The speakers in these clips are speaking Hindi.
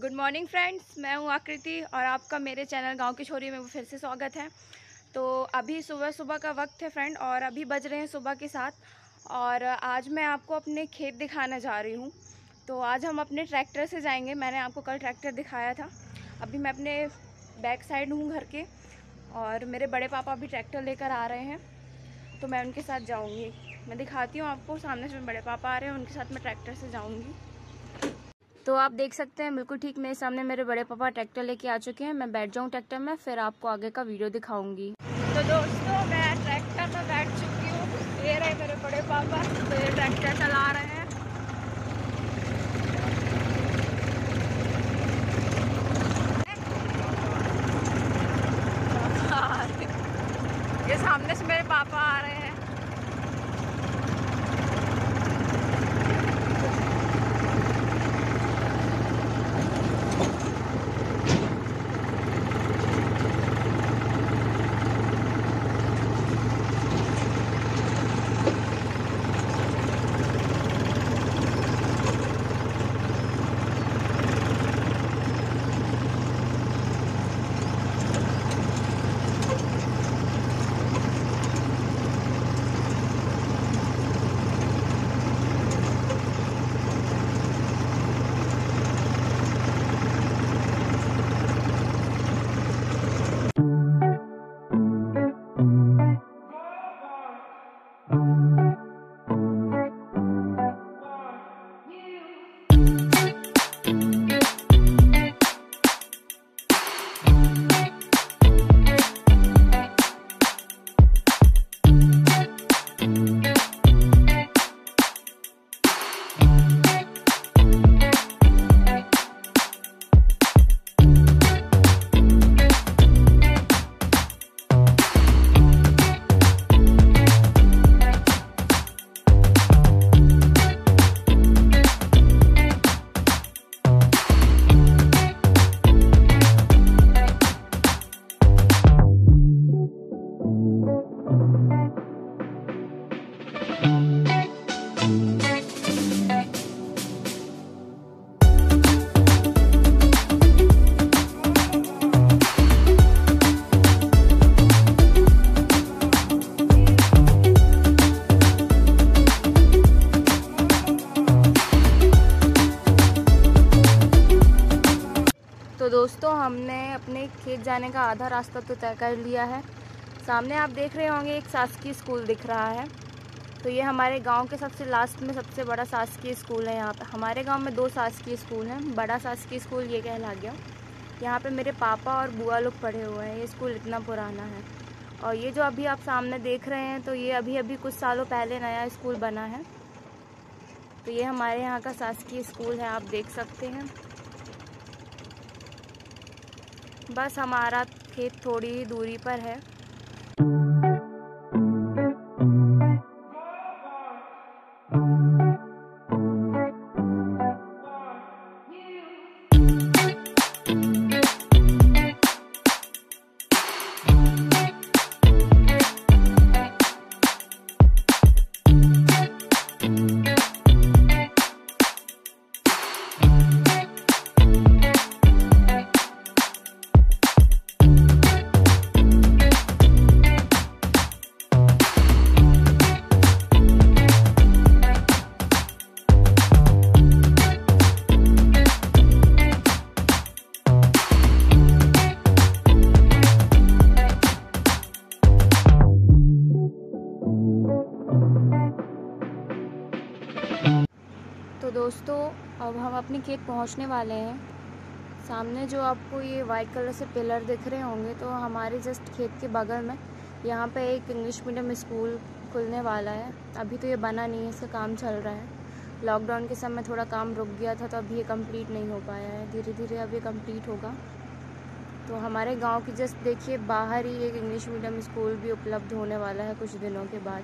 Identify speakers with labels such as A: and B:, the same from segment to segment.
A: गुड मॉर्निंग फ्रेंड्स मैं हूँ आकृति और आपका मेरे चैनल गांव की छोरी में वो फिर से स्वागत है तो अभी सुबह सुबह का वक्त है फ्रेंड और अभी बज रहे हैं सुबह के साथ और आज मैं आपको अपने खेत दिखाने जा रही हूँ तो आज हम अपने ट्रैक्टर से जाएंगे मैंने आपको कल ट्रैक्टर दिखाया था अभी मैं अपने बैक साइड हूँ घर के और मेरे बड़े पापा भी ट्रैक्टर लेकर आ रहे हैं तो मैं उनके साथ जाऊँगी मैं दिखाती हूँ आपको सामने से मेरे बड़े पापा आ रहे हैं उनके साथ मैं ट्रैक्टर से जाऊँगी तो आप देख सकते हैं बिल्कुल ठीक मेरे सामने मेरे बड़े पापा ट्रैक्टर लेके आ चुके हैं मैं बैठ जाऊँ ट्रैक्टर में फिर आपको आगे का वीडियो दिखाऊंगी तो दोस्तों मैं ट्रैक्टर में बैठ चुकी हूँ ये रहे मेरे बड़े पापा तो ये ट्रैक्टर चला रहे हैं दोस्तों हमने अपने खेत जाने का आधा रास्ता तो तय कर लिया है सामने आप देख रहे होंगे एक शासकीय स्कूल दिख रहा है तो ये हमारे गांव के सबसे लास्ट में सबसे बड़ा शासकीय स्कूल है यहाँ पे हमारे गांव में दो शासकीय स्कूल हैं बड़ा शासकीय स्कूल ये कहला गया यहाँ पे मेरे पापा और बुआ लोग पढ़े हुए हैं ये स्कूल इतना पुराना है और ये जो अभी आप सामने देख रहे हैं तो ये अभी अभी कुछ सालों पहले नया स्कूल बना है तो ये हमारे यहाँ का शासकीय स्कूल है आप देख सकते हैं बस हमारा खेत थोड़ी ही दूरी पर है तक पहुंचने वाले हैं सामने जो आपको ये वाइट कलर से पिलर दिख रहे होंगे तो हमारे जस्ट खेत के बगल में यहाँ पे एक इंग्लिश मीडियम स्कूल खुलने वाला है अभी तो ये बना नहीं है इसका काम चल रहा है लॉकडाउन के समय थोड़ा काम रुक गया था तो अभी ये कम्प्लीट नहीं हो पाया है धीरे धीरे अब ये कम्प्लीट होगा तो हमारे गांव की जस्ट देखिए बाहर ही एक इंग्लिश मीडियम स्कूल भी उपलब्ध होने वाला है कुछ दिनों के बाद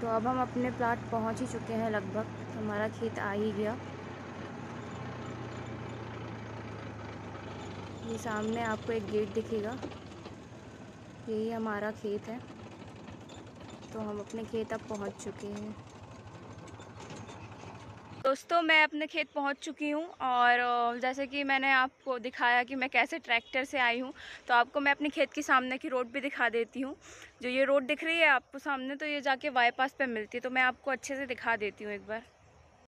A: तो अब हम अपने प्लाट पहुंच ही चुके हैं लगभग हमारा खेत आ ही गया ये सामने आपको एक गेट दिखेगा यही हमारा खेत है तो हम अपने खेत अब पहुंच चुके हैं दोस्तों मैं अपने खेत पहुंच चुकी हूं और जैसे कि मैंने आपको दिखाया कि मैं कैसे ट्रैक्टर से आई हूं तो आपको मैं अपने खेत के सामने की रोड भी दिखा देती हूं जो ये रोड दिख रही है आपको सामने तो ये जाके बाईपास पे मिलती है तो मैं आपको अच्छे से दिखा देती हूँ एक बार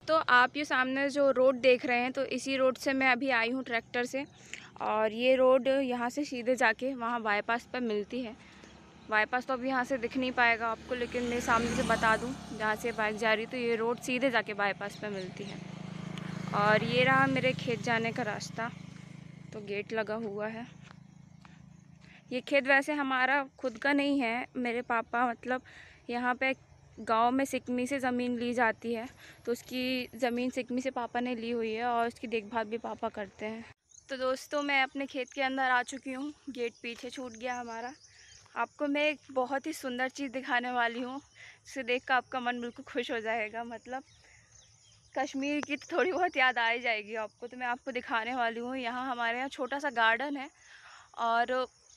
A: तो आप ये सामने जो रोड देख रहे हैं तो इसी रोड से मैं अभी आई हूँ ट्रैक्टर से और ये रोड यहाँ से सीधे जाके वहाँ बाईपास पर मिलती है बाईपास तो अब यहाँ से दिख नहीं पाएगा आपको लेकिन मैं सामने से बता दूँ जहाँ से बाइक जा रही तो ये रोड सीधे जाके बाईपास पर मिलती है और ये रहा मेरे खेत जाने का रास्ता तो गेट लगा हुआ है ये खेत वैसे हमारा खुद का नहीं है मेरे पापा मतलब यहाँ पे गांव में सिकमी से ज़मीन ली जाती है तो उसकी ज़मीन सिकमी से पापा ने ली हुई है और उसकी देखभाल भी पापा करते हैं तो दोस्तों मैं अपने खेत के अंदर आ चुकी हूँ गेट पीछे छूट गया हमारा आपको मैं एक बहुत ही सुंदर चीज़ दिखाने वाली हूँ इसे देख कर आपका मन बिल्कुल खुश हो जाएगा मतलब कश्मीर की तो थोड़ी बहुत याद आ ही जाएगी आपको तो मैं आपको दिखाने वाली हूँ यहाँ हमारे यहाँ छोटा सा गार्डन है और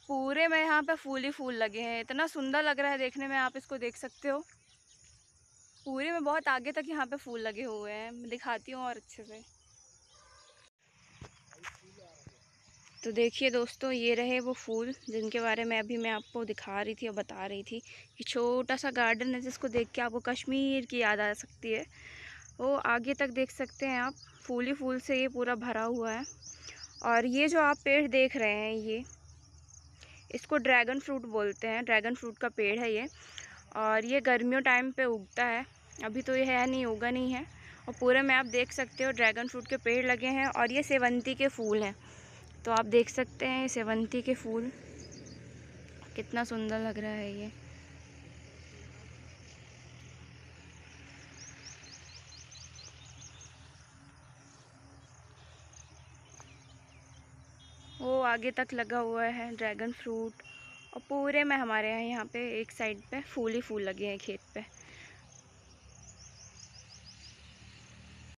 A: पूरे में यहाँ पे फूल ही फूल लगे हैं इतना सुंदर लग रहा है देखने में आप इसको देख सकते हो पूरे में बहुत आगे तक यहाँ पे फूल लगे हुए हैं मैं दिखाती हूँ और अच्छे से तो देखिए दोस्तों ये रहे वो फूल जिनके बारे में अभी मैं आपको दिखा रही थी और बता रही थी कि छोटा सा गार्डन है जिसको देख के आपको कश्मीर की याद आ सकती है वो आगे तक देख सकते हैं आप फूल ही फूल से ये पूरा भरा हुआ है और ये जो आप पेड़ देख रहे हैं ये इसको ड्रैगन फ्रूट बोलते हैं ड्रैगन फ्रूट का पेड़ है ये और ये गर्मियों टाइम पर उगता है अभी तो ये है नहीं उगा नहीं है और पूरे में आप देख सकते हो ड्रैगन फ्रूट के पेड़ लगे हैं और ये सेवंती के फूल हैं तो आप देख सकते हैं सेवंती के फूल कितना सुंदर लग रहा है ये वो आगे तक लगा हुआ है ड्रैगन फ्रूट और पूरे में हमारे यहाँ यहाँ पे एक साइड पे फूल ही फूल लगे हैं खेत पे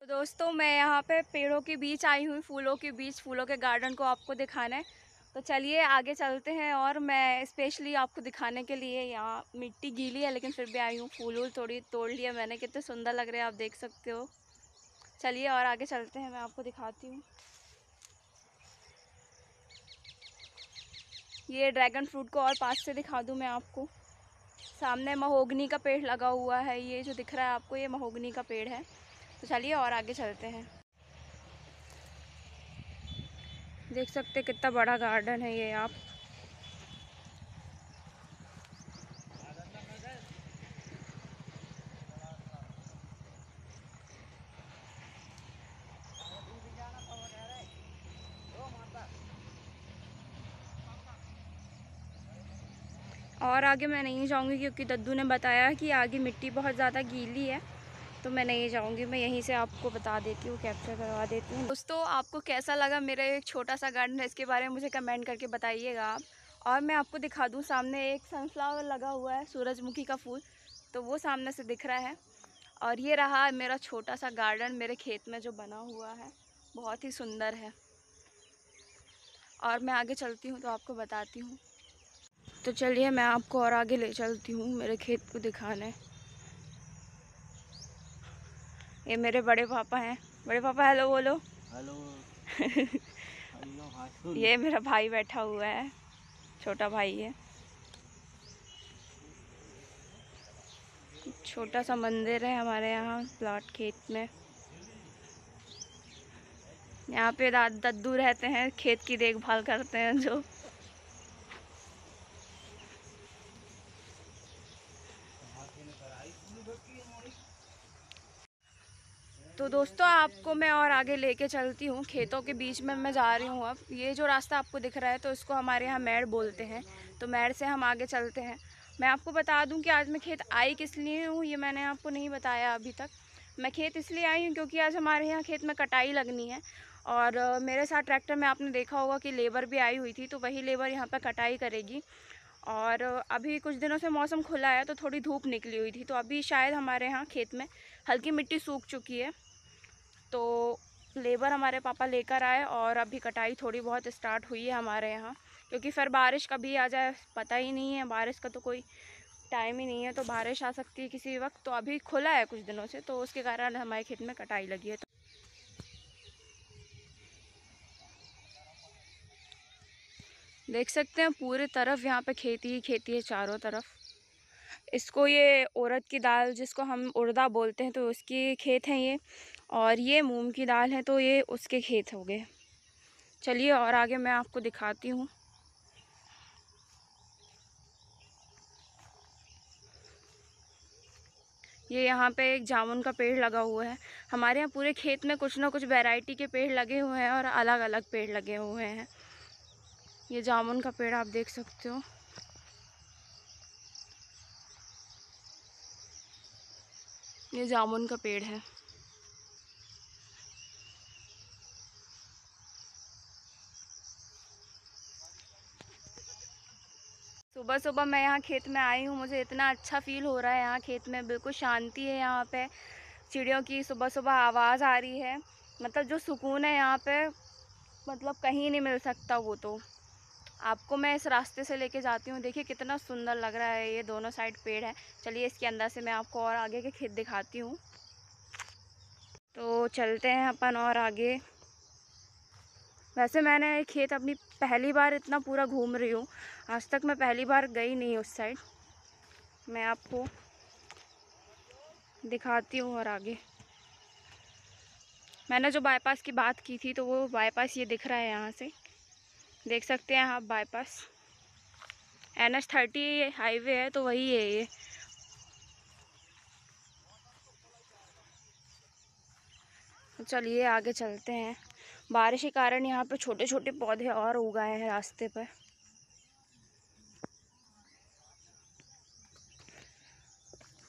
A: दोस्तों मैं यहाँ पे पेड़ों के बीच आई हूँ फूलों के बीच फूलों के गार्डन को आपको दिखाना है तो चलिए आगे चलते हैं और मैं स्पेशली आपको दिखाने के लिए यहाँ मिट्टी गीली है लेकिन फिर भी आई हूँ फूल वूल थोड़ी तोड़ लिया मैंने कितने सुंदर लग रहे हैं आप देख सकते हो चलिए और आगे चलते हैं मैं आपको दिखाती हूँ ये ड्रैगन फ्रूट को और पास से दिखा दूँ मैं आपको सामने महोगनी का पेड़ लगा हुआ है ये जो दिख रहा है आपको ये महोगनी का पेड़ है तो चलिए और आगे चलते हैं देख सकते कितना बड़ा गार्डन है ये आप और आगे मैं नहीं जाऊंगी क्योंकि दद्दू ने बताया कि आगे मिट्टी बहुत ज़्यादा गीली है तो मैं नहीं जाऊँगी मैं यहीं से आपको बता देती हूँ कैप्चर करवा देती हूँ दोस्तों आपको कैसा लगा मेरा एक छोटा सा गार्डन है इसके बारे में मुझे कमेंट करके बताइएगा आप और मैं आपको दिखा दूँ सामने एक सनफ्लावर लगा हुआ है सूरजमुखी का फूल तो वो सामने से दिख रहा है और ये रहा मेरा छोटा सा गार्डन मेरे खेत में जो बना हुआ है बहुत ही सुंदर है और मैं आगे चलती हूँ तो आपको बताती हूँ तो चलिए मैं आपको और आगे ले चलती हूँ मेरे खेत को दिखाने ये मेरे बड़े पापा हैं बड़े पापा हेलो बोलो हेलो ये मेरा भाई बैठा हुआ है छोटा भाई है छोटा सा मंदिर है हमारे यहाँ प्लाट खेत में यहाँ पे दाद दद्दू रहते हैं खेत की देखभाल करते हैं जो तो दोस्तों आपको मैं और आगे लेके चलती हूँ खेतों के बीच में मैं जा रही हूँ अब ये जो रास्ता आपको दिख रहा है तो इसको हमारे यहाँ मैड़ बोलते हैं तो मैड़ से हम आगे चलते हैं मैं आपको बता दूँ कि आज मैं खेत आई किस लिए हूँ ये मैंने आपको नहीं बताया अभी तक मैं खेत इसलिए आई हूँ क्योंकि आज हमारे यहाँ खेत में कटाई लगनी है और मेरे साथ ट्रैक्टर में आपने देखा होगा कि लेबर भी आई हुई थी तो वही लेबर यहाँ पर कटाई करेगी और अभी कुछ दिनों से मौसम खुला है तो थोड़ी धूप निकली हुई थी तो अभी शायद हमारे यहाँ खेत में हल्की मिट्टी सूख चुकी है तो लेबर हमारे पापा लेकर आए और अभी कटाई थोड़ी बहुत स्टार्ट हुई है हमारे यहाँ क्योंकि फिर बारिश कभी आ जाए पता ही नहीं है बारिश का तो कोई टाइम ही नहीं है तो बारिश आ सकती है किसी वक्त तो अभी खुला है कुछ दिनों से तो उसके कारण हमारे खेत में कटाई लगी है तो देख सकते हैं पूरे तरफ यहाँ पे खेती ही खेती है चारों तरफ इसको ये औरत की दाल जिसको हम उड़दा बोलते हैं तो उसकी खेत हैं ये और ये मूंग की दाल है तो ये उसके खेत हो गए चलिए और आगे मैं आपको दिखाती हूँ ये यहाँ पे एक जामुन का पेड़ लगा हुआ है हमारे यहाँ पूरे खेत में कुछ ना कुछ वैरायटी के पेड़ लगे हुए हैं और अलग अलग पेड़ लगे हुए हैं ये जामुन का पेड़ आप देख सकते हो ये जामुन का पेड़ है सुबह सुबह मैं यहाँ खेत में आई हूँ मुझे इतना अच्छा फील हो रहा है यहाँ खेत में बिल्कुल शांति है यहाँ पे चिड़ियों की सुबह सुबह आवाज़ आ रही है मतलब जो सुकून है यहाँ पे मतलब कहीं नहीं मिल सकता वो तो आपको मैं इस रास्ते से लेके जाती हूँ देखिए कितना सुंदर लग रहा है ये दोनों साइड पेड़ है चलिए इसके अंदर से मैं आपको और आगे के खेत दिखाती हूँ तो चलते हैं अपन और आगे वैसे मैंने खेत अपनी पहली बार इतना पूरा घूम रही हूँ आज तक मैं पहली बार गई नहीं उस साइड मैं आपको दिखाती हूँ और आगे मैंने जो बाईपास की बात की थी तो वो बाईपास ये दिख रहा है यहाँ से देख सकते हैं आप bypass N H thirty highway है तो वही है ये चलिए आगे चलते हैं बारिश के कारण यहाँ पर छोटे छोटे पौधे और उगाए हैं रास्ते पर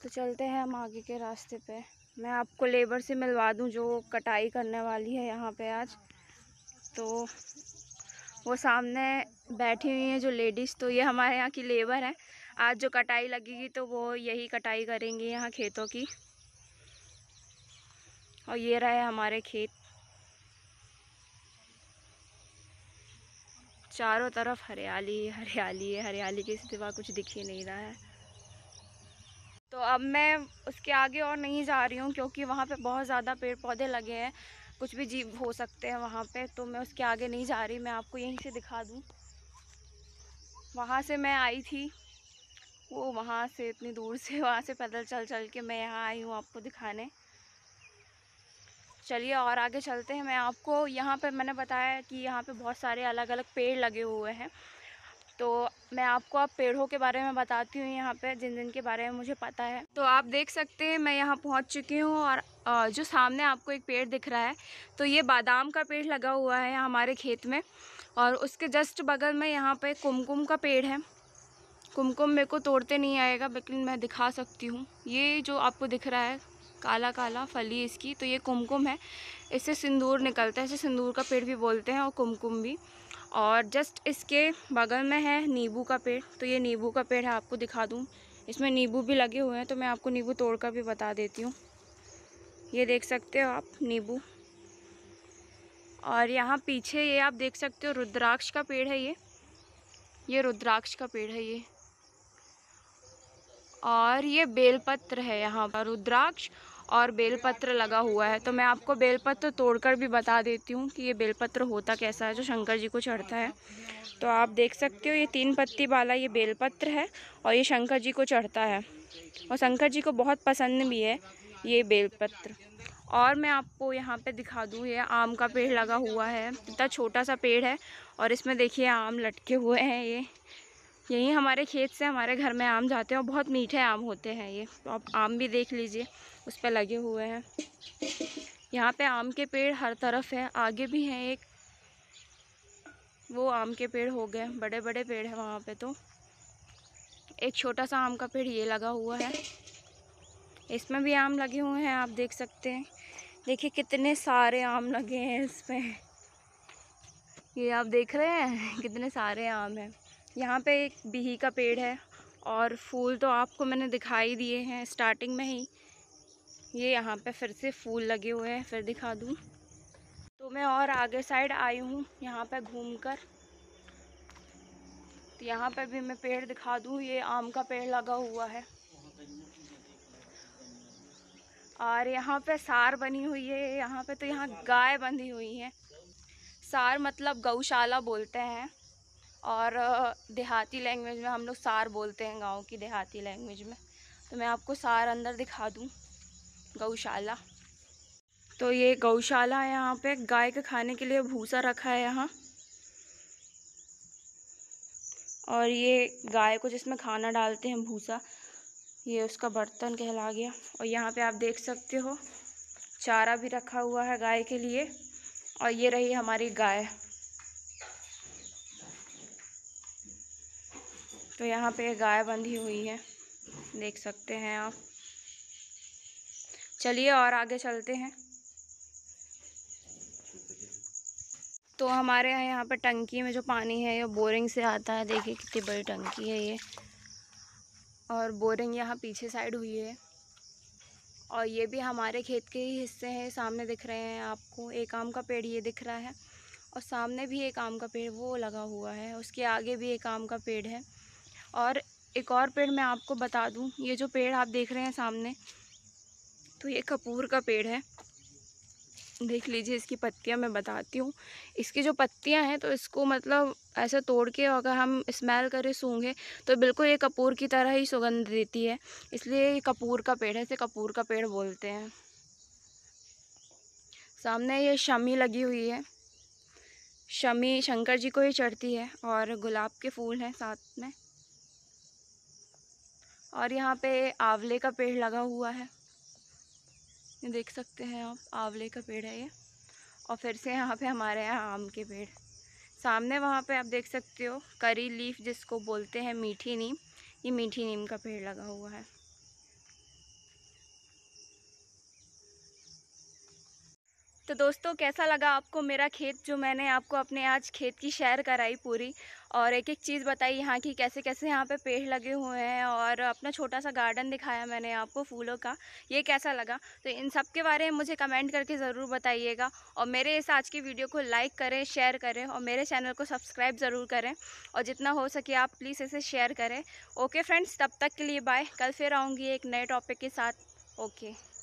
A: तो चलते हैं हम आगे के रास्ते पे मैं आपको लेबर से मिलवा दूं जो कटाई करने वाली है यहाँ पे आज तो वो सामने बैठी हुई हैं जो लेडीज़ तो ये हमारे यहाँ की लेबर है आज जो कटाई लगेगी तो वो यही कटाई करेंगी यहाँ खेतों की और ये रहे हमारे खेत चारों तरफ हरियाली हरियाली है हरियाली के सिवा कुछ दिख ही नहीं रहा है तो अब मैं उसके आगे और नहीं जा रही हूँ क्योंकि वहाँ पे बहुत ज़्यादा पेड़ पौधे लगे हैं कुछ भी जीव हो सकते हैं वहाँ पे तो मैं उसके आगे नहीं जा रही मैं आपको यहीं से दिखा दूँ वहाँ से मैं आई थी वो वहाँ से इतनी दूर से वहाँ से पैदल चल चल के मैं यहाँ आई हूँ आपको दिखाने चलिए और आगे चलते हैं मैं आपको यहाँ पे मैंने बताया कि यहाँ पे बहुत सारे अलग अलग पेड़ लगे हुए हैं तो मैं आपको अब आप पेड़ों के बारे में बताती हूँ यहाँ पे जिन जिन के बारे में मुझे पता है तो आप देख सकते हैं मैं यहाँ पहुँच चुकी हूँ और जो सामने आपको एक पेड़ दिख रहा है तो ये बादाम का पेड़ लगा हुआ है हमारे खेत में और उसके जस्ट बगल में यहाँ पर कुमकुम का पेड़ है कुमकुम मेरे को तोड़ते नहीं आएगा लेकिन मैं दिखा सकती हूँ ये जो आपको दिख रहा है काला काला फली इसकी तो ये कुमकुम है इससे सिंदूर निकलता है इसे सिंदूर का पेड़ भी बोलते हैं और कुमकुम भी और जस्ट इसके बगल में है नींबू का पेड़ तो ये नींबू का पेड़ है आपको दिखा दूँ इसमें नींबू भी लगे हुए हैं तो मैं आपको नींबू तोड़ कर भी बता देती हूँ ये देख सकते हो आप नींबू और यहाँ पीछे ये आप देख सकते हो रुद्राक्ष का पेड़ है ये ये रुद्राक्ष का पेड़ है ये और ये बेलपत्र है यहाँ पर रुद्राक्ष और बेलपत्र लगा हुआ है तो मैं आपको बेलपत्र तोड़कर भी बता देती हूँ कि ये बेलपत्र होता कैसा है जो शंकर जी को चढ़ता है तो आप देख सकते हो ये तीन पत्ती वाला ये बेलपत्र है और ये शंकर जी को चढ़ता है और शंकर जी को बहुत पसंद भी है ये बेलपत्र और मैं आपको यहाँ पे दिखा दूँ ये आम का पेड़ लगा हुआ है इतना छोटा सा पेड़ है और इसमें देखिए आम लटके हुए हैं ये यहीं हमारे खेत से हमारे घर में आम जाते हैं और बहुत मीठे आम होते हैं ये तो आप आम भी देख लीजिए उस पर लगे हुए हैं यहाँ पे आम के पेड़ हर तरफ है आगे भी हैं एक वो आम के पेड़ हो गए बड़े बड़े पेड़ हैं वहाँ पे तो एक छोटा सा आम का पेड़ ये लगा हुआ है इसमें भी आम लगे हुए हैं आप देख सकते हैं देखिए कितने सारे आम लगे हैं इसमें ये आप देख रहे हैं कितने सारे आम हैं यहाँ पे एक बिही का पेड़ है और फूल तो आपको मैंने दिखाई दिए हैं स्टार्टिंग में ही ये यहाँ पे फिर से फूल लगे हुए हैं फिर दिखा दूँ तो मैं और आगे साइड आई हूँ यहाँ पे घूम कर तो यहाँ पर भी मैं पेड़ दिखा दूँ ये आम का पेड़ लगा हुआ है और यहाँ पे सार बनी हुई है यहाँ पे तो यहाँ गाय बंधी हुई है सार मतलब गौशाला बोलते हैं और देहाती लैंग्वेज में हम लोग सार बोलते हैं गांव की देहाती लैंग्वेज में तो मैं आपको सार अंदर दिखा दूँ गौशाला तो ये गौशाला है यहाँ पे गाय के खाने के लिए भूसा रखा है यहाँ और ये गाय को जिसमें खाना डालते हैं भूसा ये उसका बर्तन कहला गया और यहाँ पे आप देख सकते हो चारा भी रखा हुआ है गाय के लिए और ये रही हमारी गाय तो यहाँ पे गाय बंधी हुई है देख सकते हैं आप चलिए और आगे चलते हैं तो हमारे यहाँ यहाँ पर टंकी में जो पानी है ये बोरिंग से आता है देखिए कितनी बड़ी टंकी है ये और बोरिंग यहाँ पीछे साइड हुई है और ये भी हमारे खेत के ही हिस्से हैं सामने दिख रहे हैं आपको एक आम का पेड़ ये दिख रहा है और सामने भी एक आम का पेड़ वो लगा हुआ है उसके आगे भी एक आम का पेड़ है और एक और पेड़ मैं आपको बता दूं ये जो पेड़ आप देख रहे हैं सामने तो ये कपूर का पेड़ है देख लीजिए इसकी पत्तियां मैं बताती हूँ इसकी जो पत्तियां हैं तो इसको मतलब ऐसे तोड़ के अगर हम स्मेल करें सूंघें तो बिल्कुल ये कपूर की तरह ही सुगंध देती है इसलिए ये कपूर का पेड़ है इसे कपूर का पेड़ बोलते हैं सामने ये शमी लगी हुई है शमी शंकर जी को ही चढ़ती है और गुलाब के फूल हैं साथ में और यहाँ पे आंवले का पेड़ लगा हुआ है ये देख सकते हैं आप आंवले का पेड़ है ये और फिर से यहाँ पे हमारे यहाँ आम के पेड़ सामने वहाँ पे आप देख सकते हो करी लीफ जिसको बोलते हैं मीठी नीम ये मीठी नीम का पेड़ लगा हुआ है तो दोस्तों कैसा लगा आपको मेरा खेत जो मैंने आपको अपने आज खेत की शेयर कराई पूरी और एक एक चीज़ बताई यहाँ की कैसे कैसे यहाँ पे पेड़ लगे हुए हैं और अपना छोटा सा गार्डन दिखाया मैंने आपको फूलों का ये कैसा लगा तो इन सब के बारे में मुझे कमेंट करके ज़रूर बताइएगा और मेरे इस आज की वीडियो को लाइक करें शेयर करें और मेरे चैनल को सब्सक्राइब ज़रूर करें और जितना हो सके आप प्लीज़ इसे शेयर करें ओके फ्रेंड्स तब तक के लिए बाय कल फिर आऊँगी एक नए टॉपिक के साथ ओके